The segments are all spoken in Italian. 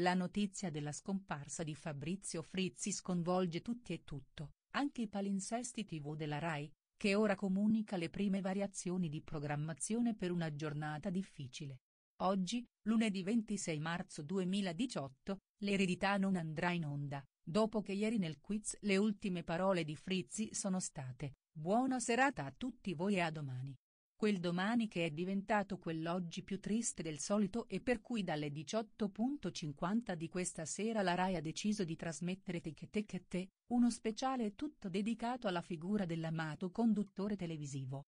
La notizia della scomparsa di Fabrizio Frizzi sconvolge tutti e tutto, anche i palinsesti tv della RAI, che ora comunica le prime variazioni di programmazione per una giornata difficile. Oggi, lunedì 26 marzo 2018, l'eredità non andrà in onda, dopo che ieri nel quiz le ultime parole di Frizzi sono state, buona serata a tutti voi e a domani. Quel domani che è diventato quell'oggi più triste del solito e per cui dalle 18.50 di questa sera la Rai ha deciso di trasmettere Ticchettecchette, uno speciale tutto dedicato alla figura dell'amato conduttore televisivo.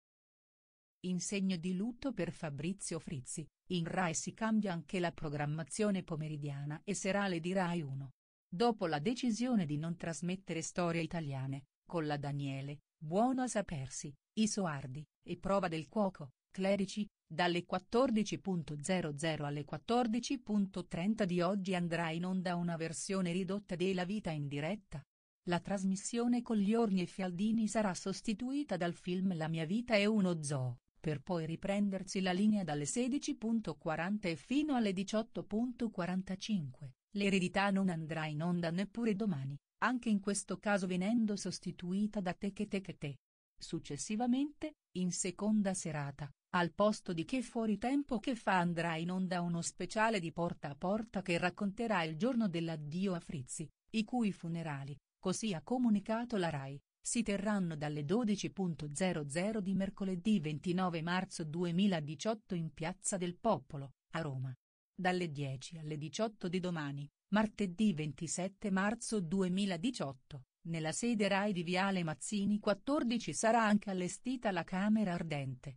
In segno di lutto per Fabrizio Frizzi, in Rai si cambia anche la programmazione pomeridiana e serale di Rai 1. Dopo la decisione di non trasmettere storie italiane, con la Daniele, Buono a sapersi, Isoardi, e prova del cuoco, Clerici, dalle 14.00 alle 14.30 di oggi andrà in onda una versione ridotta di La vita in diretta. La trasmissione con gli Orni e Fialdini sarà sostituita dal film La mia vita è uno zoo, per poi riprendersi la linea dalle 16.40 e fino alle 18.45. L'eredità non andrà in onda neppure domani anche in questo caso venendo sostituita da te te che che te. Successivamente, in seconda serata, al posto di Che fuori tempo che fa andrà in onda uno speciale di Porta a Porta che racconterà il giorno dell'addio a Frizzi, i cui funerali, così ha comunicato la RAI, si terranno dalle 12.00 di mercoledì 29 marzo 2018 in Piazza del Popolo, a Roma. Dalle 10 alle 18 di domani, Martedì 27 marzo 2018, nella sede RAI di Viale Mazzini 14 sarà anche allestita la Camera Ardente.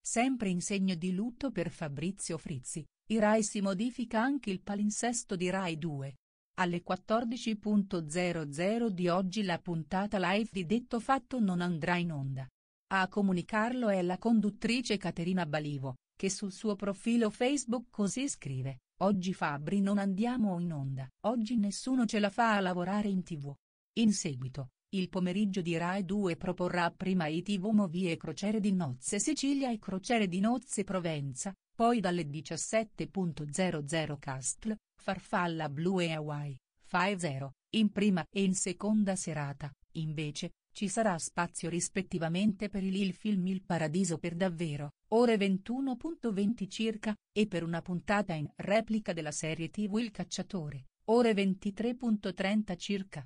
Sempre in segno di lutto per Fabrizio Frizzi, i RAI si modifica anche il palinsesto di RAI 2. Alle 14.00 di oggi la puntata live di Detto Fatto non andrà in onda. A comunicarlo è la conduttrice Caterina Balivo, che sul suo profilo Facebook così scrive, oggi Fabri non andiamo in onda, oggi nessuno ce la fa a lavorare in tv. In seguito, il pomeriggio di Rai 2 proporrà prima i tv Movie e Crociere di Nozze Sicilia e Crociere di Nozze Provenza, poi dalle 17.00 Castle, Farfalla Blu e Hawaii, 5 Zero, in prima e in seconda serata, invece, ci sarà spazio rispettivamente per il, film Il Paradiso per davvero, ore 21.20 circa, e per una puntata in replica della serie tv Il Cacciatore, ore 23.30 circa.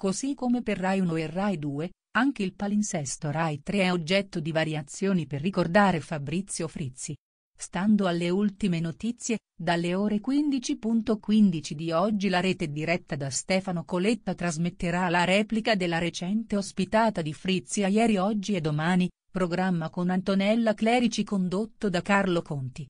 Così come per Rai 1 e Rai 2, anche il palinsesto Rai 3 è oggetto di variazioni per ricordare Fabrizio Frizzi, Stando alle ultime notizie, dalle ore 15.15 di oggi la rete diretta da Stefano Coletta trasmetterà la replica della recente ospitata di Frizia ieri oggi e domani, programma con Antonella Clerici condotto da Carlo Conti.